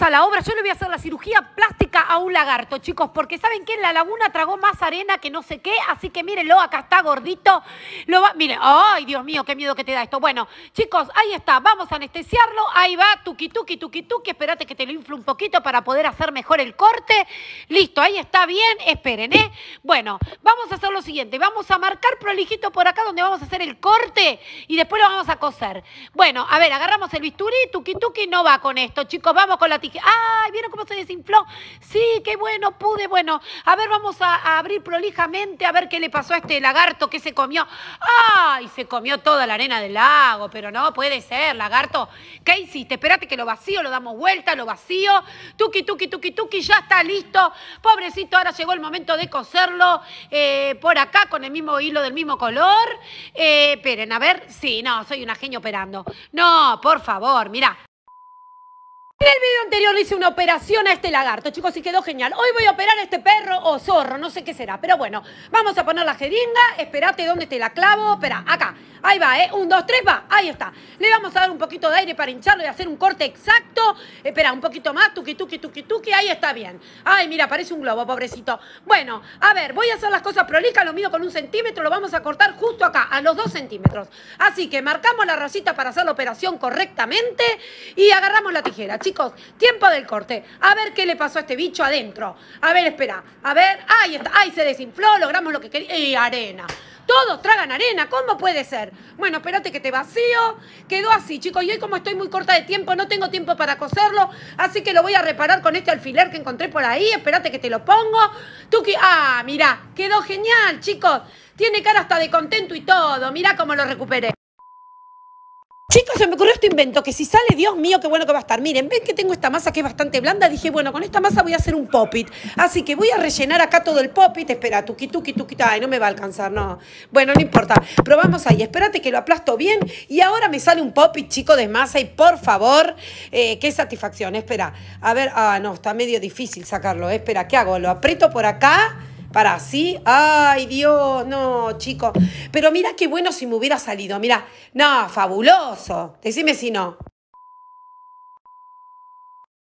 a la obra. Yo le voy a hacer la cirugía plástica a un lagarto, chicos, porque ¿saben que En la laguna tragó más arena que no sé qué, así que mírenlo, acá está gordito. Lo va... Mire, ay, Dios mío, qué miedo que te da esto. Bueno, chicos, ahí está, vamos a anestesiarlo. Ahí va, tuquituqui tuqui, Espérate que te lo inflo un poquito para poder hacer mejor el corte. Listo, ahí está bien, esperen, ¿eh? Bueno, vamos a hacer lo siguiente, vamos a marcar prolijito por acá donde vamos a hacer el corte y después lo vamos a coser. Bueno, a ver, agarramos el bisturí, tuqui, no va con esto, chicos, vamos con la ¡ay! ¿Vieron cómo se desinfló? Sí, qué bueno, pude. Bueno, a ver, vamos a, abrir prolijamente a ver qué le pasó a este lagarto, que se comió. ¡Ay! Se comió toda la arena del lago, pero no puede ser, lagarto. ¿Qué hiciste? Espérate que lo vacío, lo damos vuelta, lo vacío. Tuki, tuki, tuki, tuki, ya está listo. Pobrecito, ahora llegó el momento de coserlo eh, por acá con el mismo hilo del mismo color. Eh, esperen, a ver. Sí, no, soy una genio operando. No, por favor, mira. En el video anterior le hice una operación a este lagarto, chicos, y quedó genial. Hoy voy a operar a este perro o zorro, no sé qué será, pero bueno, vamos a poner la jeringa, esperate dónde te la clavo, espera, acá, ahí va, ¿eh? Un, dos, tres, va, ahí está. Le vamos a dar un poquito de aire para hincharlo y hacer un corte exacto, espera, un poquito más, tuqui, tuqui, tuqui, tuqui, ahí está bien. Ay, mira, parece un globo, pobrecito. Bueno, a ver, voy a hacer las cosas prolijas, lo mido con un centímetro, lo vamos a cortar justo acá, a los dos centímetros. Así que marcamos la racita para hacer la operación correctamente y agarramos la tijera, chicos chicos, tiempo del corte. A ver qué le pasó a este bicho adentro. A ver, espera. A ver, ahí está. Ahí se desinfló, logramos lo que quería. Y arena. Todos tragan arena, ¿cómo puede ser? Bueno, espérate que te vacío. Quedó así, chicos. Y hoy como estoy muy corta de tiempo, no tengo tiempo para coserlo. Así que lo voy a reparar con este alfiler que encontré por ahí. Espérate que te lo pongo. que... ah, mira, quedó genial, chicos. Tiene cara hasta de contento y todo. Mira cómo lo recuperé. Chicos, se me ocurrió este invento, que si sale, Dios mío, qué bueno que va a estar. Miren, ven que tengo esta masa que es bastante blanda, dije, bueno, con esta masa voy a hacer un popit. Así que voy a rellenar acá todo el popit. Espera, tuqui, tuqui, tuqui, ay, no me va a alcanzar, no. Bueno, no importa. Probamos ahí, espérate que lo aplasto bien. Y ahora me sale un popit, chico, de masa. Y por favor, eh, qué satisfacción. Espera, a ver, ah, no, está medio difícil sacarlo. Espera, ¿qué hago? ¿Lo aprieto por acá? para sí? Ay, Dios, no, chico. Pero mira qué bueno si me hubiera salido. Mira, no, fabuloso. Decime si no.